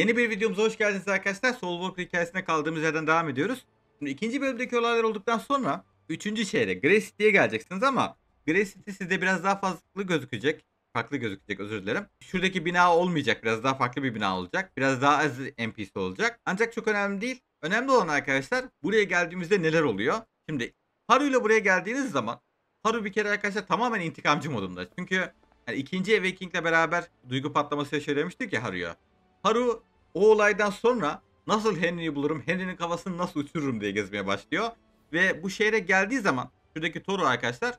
Yeni bir videomuza hoş geldiniz arkadaşlar. Soulwalker hikayesine kaldığımız yerden devam ediyoruz. Şimdi ikinci bölümdeki olaylar olduktan sonra üçüncü şehre Grey City'ye geleceksiniz ama Grey City sizde biraz daha farklı gözükecek. Farklı gözükecek özür dilerim. Şuradaki bina olmayacak. Biraz daha farklı bir bina olacak. Biraz daha az NPC olacak. Ancak çok önemli değil. Önemli olan arkadaşlar buraya geldiğimizde neler oluyor? Şimdi Haru ile buraya geldiğiniz zaman Haru bir kere arkadaşlar tamamen intikamcı modunda. Çünkü yani ikinci Awakening ile beraber duygu patlaması yaşamıştık ya Haru'ya. Haru o olaydan sonra nasıl Henry'i bulurum, Henry'nin kafasını nasıl uçururum diye gezmeye başlıyor. Ve bu şehre geldiği zaman şuradaki Toro arkadaşlar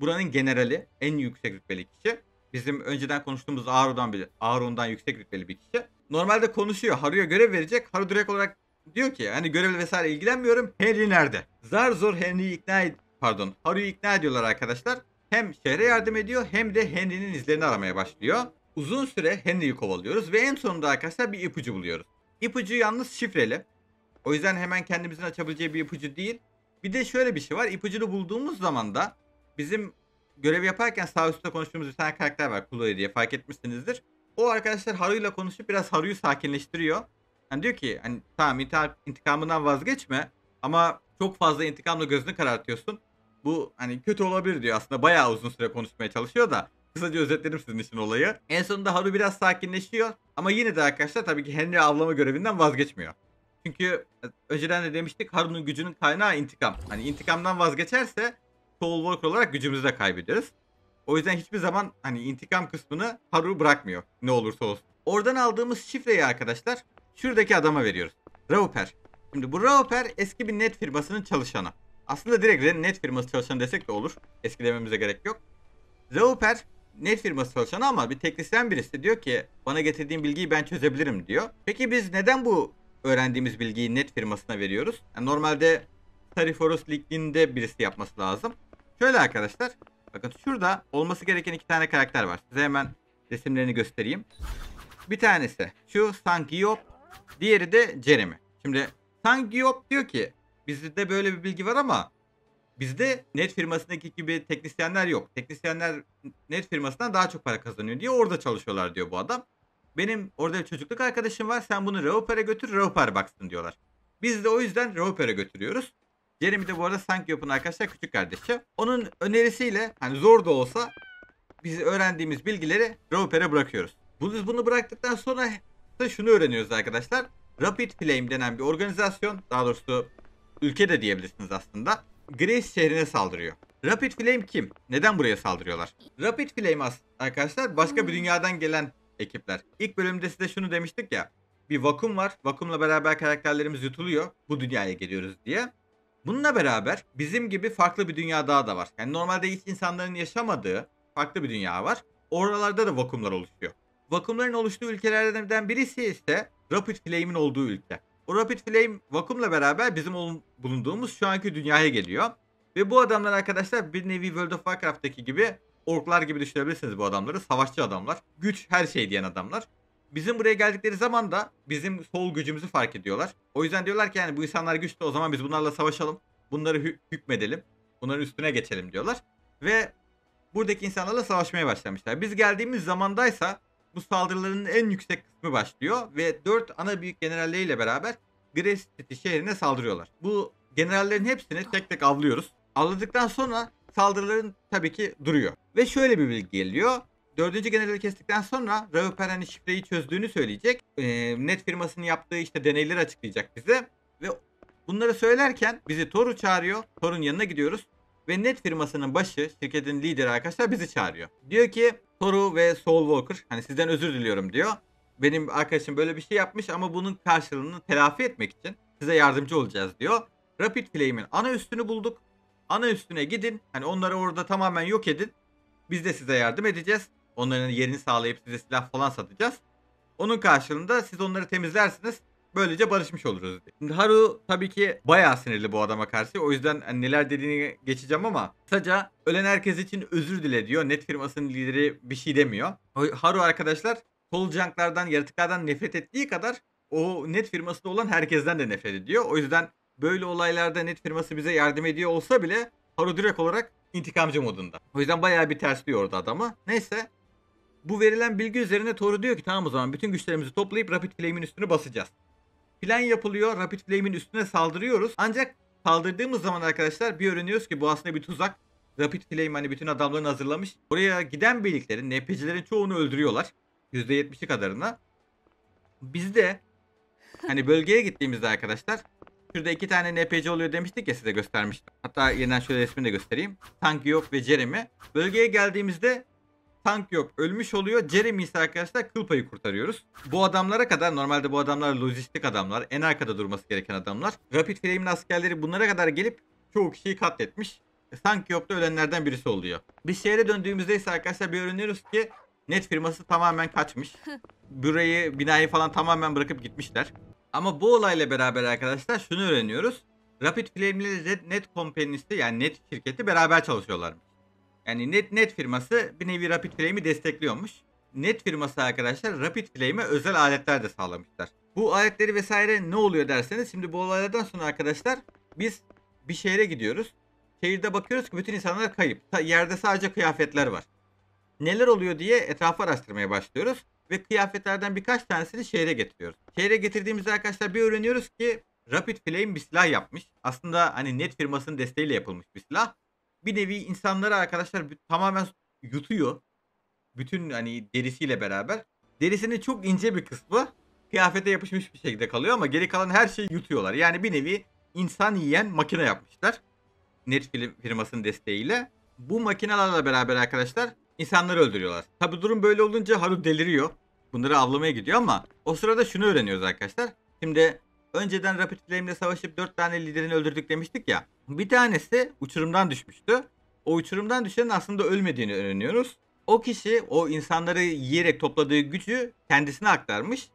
buranın generali en yüksek rütbeli kişi. Bizim önceden konuştuğumuz Aaron'dan biri. Aaron'dan yüksek rütbeli bir kişi. Normalde konuşuyor. Haru'ya görev verecek. Haru direkt olarak diyor ki hani görevle vesaire ilgilenmiyorum. Henry nerede? Zar zor Henry'i ikna ed pardon Haru'yu ikna ediyorlar arkadaşlar. Hem şehre yardım ediyor hem de Henry'nin izlerini aramaya başlıyor. Uzun süre Henry'i kovalıyoruz ve en sonunda arkadaşlar bir ipucu buluyoruz. İpucu yalnız şifreli. O yüzden hemen kendimizin açabileceği bir ipucu değil. Bir de şöyle bir şey var. İpucunu bulduğumuz zaman da bizim görev yaparken sağ üstte konuştuğumuz bir tane karakter var. Chloe diye fark etmişsinizdir. O arkadaşlar Haru'yla konuşup biraz Haru'yu sakinleştiriyor. Yani diyor ki hani tamam intikamından vazgeçme ama çok fazla intikamla gözünü karartıyorsun. Bu hani kötü olabilir diyor aslında bayağı uzun süre konuşmaya çalışıyor da Kısaca özetlerim sizin için olayı. En sonunda Haru biraz sakinleşiyor. Ama yine de arkadaşlar tabii ki Henry avlama görevinden vazgeçmiyor. Çünkü e, önceden de demiştik Haru'nun gücünün kaynağı intikam. Hani intikamdan vazgeçerse Soul Walker olarak gücümüzü de kaybederiz. O yüzden hiçbir zaman hani intikam kısmını Haru bırakmıyor ne olursa olsun. Oradan aldığımız şifreyi arkadaşlar şuradaki adama veriyoruz. Rauper. Şimdi bu Rauper eski bir net firmasının çalışanı. Aslında direkt net firması çalışanı desek de olur. Eskilememize gerek yok. Rauper net firması çalışanı ama bir teknisyen birisi diyor ki bana getirdiğin bilgiyi ben çözebilirim diyor. Peki biz neden bu öğrendiğimiz bilgiyi net firmasına veriyoruz? Yani normalde Tariforus Ligi'nde birisi yapması lazım. Şöyle arkadaşlar. Bakın şurada olması gereken iki tane karakter var. Size hemen resimlerini göstereyim. Bir tanesi şu Sangiop. Diğeri de Jeremy. Şimdi Sangiop diyor ki bizde böyle bir bilgi var ama Bizde net firmasındaki gibi teknisyenler yok. Teknisyenler net firmasından daha çok para kazanıyor diye orada çalışıyorlar diyor bu adam. Benim orada bir çocukluk arkadaşım var. Sen bunu Reoper'e götür, Reoper baksın diyorlar. Biz de o yüzden Reoper'e götürüyoruz. Jeremy de bu arada sanki Sankeyop'un arkadaşlar küçük kardeşi. Onun önerisiyle hani zor da olsa biz öğrendiğimiz bilgileri Reoper'e bırakıyoruz. biz bunu bıraktıktan sonra da şunu öğreniyoruz arkadaşlar. Rapid Flame denen bir organizasyon, daha doğrusu ülke de diyebilirsiniz aslında. Grace şehrine saldırıyor. Rapid Flame kim? Neden buraya saldırıyorlar? Rapid Flame arkadaşlar başka bir hmm. dünyadan gelen ekipler. İlk bölümde size şunu demiştik ya. Bir vakum var. Vakumla beraber karakterlerimiz yutuluyor. Bu dünyaya geliyoruz diye. Bununla beraber bizim gibi farklı bir dünya daha da var. Yani normalde hiç insanların yaşamadığı farklı bir dünya var. Oralarda da vakumlar oluşuyor. Vakumların oluştuğu ülkelerden birisi ise Rapid Flame'in olduğu ülke. O Rapid Flame vakumla beraber bizim bulunduğumuz şu anki dünyaya geliyor. Ve bu adamlar arkadaşlar bir nevi World of Warcraft'taki gibi orklar gibi düşünebilirsiniz bu adamları. Savaşçı adamlar. Güç her şey diyen adamlar. Bizim buraya geldikleri zaman da bizim sol gücümüzü fark ediyorlar. O yüzden diyorlar ki yani bu insanlar güçlü o zaman biz bunlarla savaşalım. Bunları hü- hükmedelim. Bunların üstüne geçelim diyorlar. Ve buradaki insanlarla savaşmaya başlamışlar. Biz geldiğimiz zamandaysa bu saldırıların en yüksek kısmı başlıyor ve 4 ana büyük generalleriyle beraber Grace City şehrine saldırıyorlar. Bu generallerin hepsini tek tek avlıyoruz. Avladıktan sonra saldırıların tabii ki duruyor. Ve şöyle bir bilgi geliyor. Dördüncü generali kestikten sonra Rauper hani şifreyi çözdüğünü söyleyecek. E, net firmasının yaptığı işte deneyleri açıklayacak bize. Ve bunları söylerken bizi Thor'u çağırıyor. Thor'un yanına gidiyoruz. Ve net firmasının başı, şirketin lideri arkadaşlar bizi çağırıyor. Diyor ki Toru ve Soul Walker hani sizden özür diliyorum diyor. Benim arkadaşım böyle bir şey yapmış ama bunun karşılığını telafi etmek için size yardımcı olacağız diyor. Rapid Flame'in ana üstünü bulduk. Ana üstüne gidin. Hani onları orada tamamen yok edin. Biz de size yardım edeceğiz. Onların yerini sağlayıp size silah falan satacağız. Onun karşılığında siz onları temizlersiniz. Böylece barışmış oluruz diye. Şimdi Haru tabii ki bayağı sinirli bu adama karşı. O yüzden hani neler dediğini geçeceğim ama kısaca ölen herkes için özür dile diyor. Net firmasının lideri bir şey demiyor. Haru arkadaşlar solucanklardan, yaratıklardan nefret ettiği kadar o net firmasında olan herkesten de nefret ediyor. O yüzden böyle olaylarda net firması bize yardım ediyor olsa bile Haru direkt olarak intikamcı modunda. O yüzden bayağı bir tersliyor orada adamı. Neyse bu verilen bilgi üzerine Toru diyor ki tamam o zaman bütün güçlerimizi toplayıp Rapid Flame'in üstünü basacağız. Plan yapılıyor. Rapid Flame'in üstüne saldırıyoruz. Ancak saldırdığımız zaman arkadaşlar bir öğreniyoruz ki bu aslında bir tuzak. Rapid Flame hani bütün adamlarını hazırlamış. Oraya giden birliklerin, NPC'lerin çoğunu öldürüyorlar. %70'i kadarına. Biz de hani bölgeye gittiğimizde arkadaşlar şurada iki tane NPC oluyor demiştik ya size göstermiştim. Hatta yeniden şöyle resmini de göstereyim. Tank yok ve Jeremy. Bölgeye geldiğimizde tank yok ölmüş oluyor. Jeremy ise arkadaşlar Kılpayı kurtarıyoruz. Bu adamlara kadar normalde bu adamlar lojistik adamlar. En arkada durması gereken adamlar. Rapid Flame'in askerleri bunlara kadar gelip çoğu kişiyi katletmiş. Sanki e, yokta ölenlerden birisi oluyor. Bir şehre döndüğümüzde ise arkadaşlar bir öğreniyoruz ki Net firması tamamen kaçmış. Burayı, binayı falan tamamen bırakıp gitmişler. Ama bu olayla beraber arkadaşlar şunu öğreniyoruz. Rapid Flame ile Net Company'si yani Net şirketi beraber çalışıyorlarmış. Yani Net, Net firması bir nevi Rapid Flame'i destekliyormuş. Net firması arkadaşlar Rapid Flame'e özel aletler de sağlamışlar. Bu aletleri vesaire ne oluyor derseniz şimdi bu olaylardan sonra arkadaşlar biz bir şehre gidiyoruz. Şehirde bakıyoruz ki bütün insanlar kayıp. yerde sadece kıyafetler var. Neler oluyor diye etrafı araştırmaya başlıyoruz ve kıyafetlerden birkaç tanesini şehre getiriyoruz. Şehre getirdiğimizde arkadaşlar bir öğreniyoruz ki Rapid Flame bir silah yapmış. Aslında hani Net firmasının desteğiyle yapılmış bir silah bir nevi insanları arkadaşlar tamamen yutuyor. Bütün hani derisiyle beraber. Derisinin çok ince bir kısmı kıyafete yapışmış bir şekilde kalıyor ama geri kalan her şeyi yutuyorlar. Yani bir nevi insan yiyen makine yapmışlar. Netflix firmasının desteğiyle. Bu makinelerle beraber arkadaşlar insanları öldürüyorlar. Tabi durum böyle olunca Haru deliriyor. Bunları avlamaya gidiyor ama o sırada şunu öğreniyoruz arkadaşlar. Şimdi önceden Rapid Flame'le savaşıp 4 tane liderini öldürdük demiştik ya. Bir tanesi uçurumdan düşmüştü. O uçurumdan düşenin aslında ölmediğini öğreniyoruz. O kişi o insanları yiyerek topladığı gücü kendisine aktarmış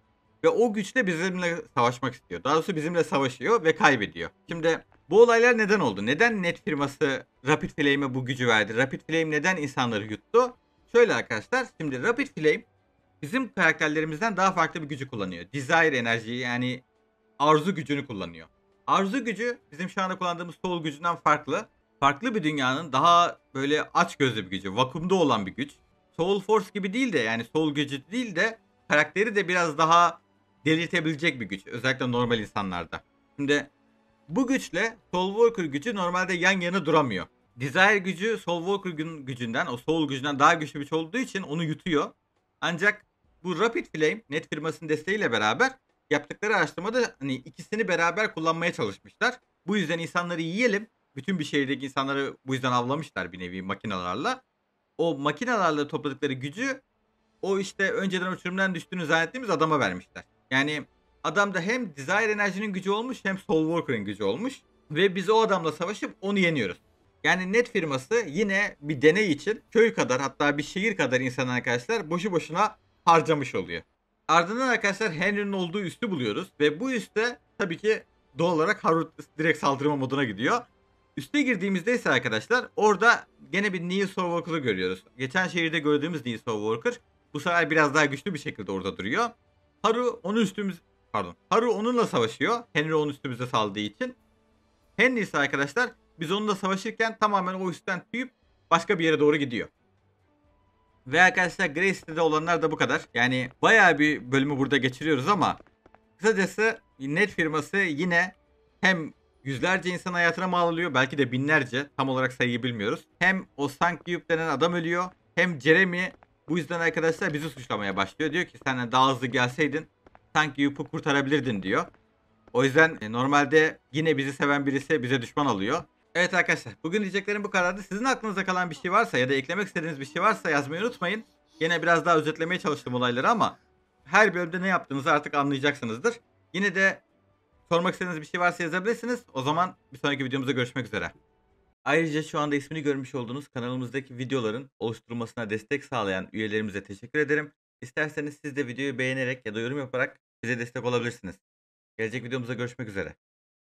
ve o güçle bizimle savaşmak istiyor. Daha doğrusu bizimle savaşıyor ve kaybediyor. Şimdi bu olaylar neden oldu? Neden Net firması Rapid Flame'e bu gücü verdi? Rapid Flame neden insanları yuttu? Şöyle arkadaşlar şimdi Rapid Flame bizim karakterlerimizden daha farklı bir gücü kullanıyor. Desire enerjiyi yani arzu gücünü kullanıyor. Arzu gücü bizim şu anda kullandığımız sol gücünden farklı. Farklı bir dünyanın daha böyle aç gözlü bir gücü, vakumda olan bir güç. Soul Force gibi değil de yani soul gücü değil de karakteri de biraz daha delirtebilecek bir güç. Özellikle normal insanlarda. Şimdi bu güçle Soul Walker gücü normalde yan yana duramıyor. Desire gücü Soul Walker gücünden, o Soul gücünden daha güçlü bir şey olduğu için onu yutuyor. Ancak bu Rapid Flame, Net firmasının desteğiyle beraber yaptıkları araştırmada hani ikisini beraber kullanmaya çalışmışlar. Bu yüzden insanları yiyelim. Bütün bir şehirdeki insanları bu yüzden avlamışlar bir nevi makinalarla. O makinalarla topladıkları gücü o işte önceden uçurumdan düştüğünü zannettiğimiz adama vermişler. Yani adam da hem Desire Enerji'nin gücü olmuş hem Soul Walker'ın gücü olmuş. Ve biz o adamla savaşıp onu yeniyoruz. Yani net firması yine bir deney için köy kadar hatta bir şehir kadar insan arkadaşlar boşu boşuna harcamış oluyor. Ardından arkadaşlar Henry'nin olduğu üstü buluyoruz. Ve bu üste tabii ki doğal olarak Harut direkt saldırma moduna gidiyor. Üste girdiğimizde ise arkadaşlar orada gene bir Neil Soulworker'ı görüyoruz. Geçen şehirde gördüğümüz Neil Soulworker bu sefer biraz daha güçlü bir şekilde orada duruyor. Haru onu üstümüz pardon. Haru onunla savaşıyor. Henry onu üstümüze saldığı için. Henry ise arkadaşlar biz onunla savaşırken tamamen o üstten tüyüp başka bir yere doğru gidiyor. Ve arkadaşlar Grey City'de olanlar da bu kadar. Yani bayağı bir bölümü burada geçiriyoruz ama kısacası Net firması yine hem yüzlerce insan hayatına mal oluyor. Belki de binlerce. Tam olarak sayıyı bilmiyoruz. Hem o Sankyup denen adam ölüyor. Hem Jeremy bu yüzden arkadaşlar bizi suçlamaya başlıyor. Diyor ki sen daha hızlı gelseydin Sankyup'u kurtarabilirdin diyor. O yüzden e, normalde yine bizi seven birisi bize düşman alıyor. Evet arkadaşlar bugün diyeceklerim bu kadardı. Sizin aklınıza kalan bir şey varsa ya da eklemek istediğiniz bir şey varsa yazmayı unutmayın. Yine biraz daha özetlemeye çalıştım olayları ama her bölümde ne yaptığınızı artık anlayacaksınızdır. Yine de sormak istediğiniz bir şey varsa yazabilirsiniz. O zaman bir sonraki videomuzda görüşmek üzere. Ayrıca şu anda ismini görmüş olduğunuz kanalımızdaki videoların oluşturulmasına destek sağlayan üyelerimize teşekkür ederim. İsterseniz siz de videoyu beğenerek ya da yorum yaparak bize destek olabilirsiniz. Gelecek videomuzda görüşmek üzere.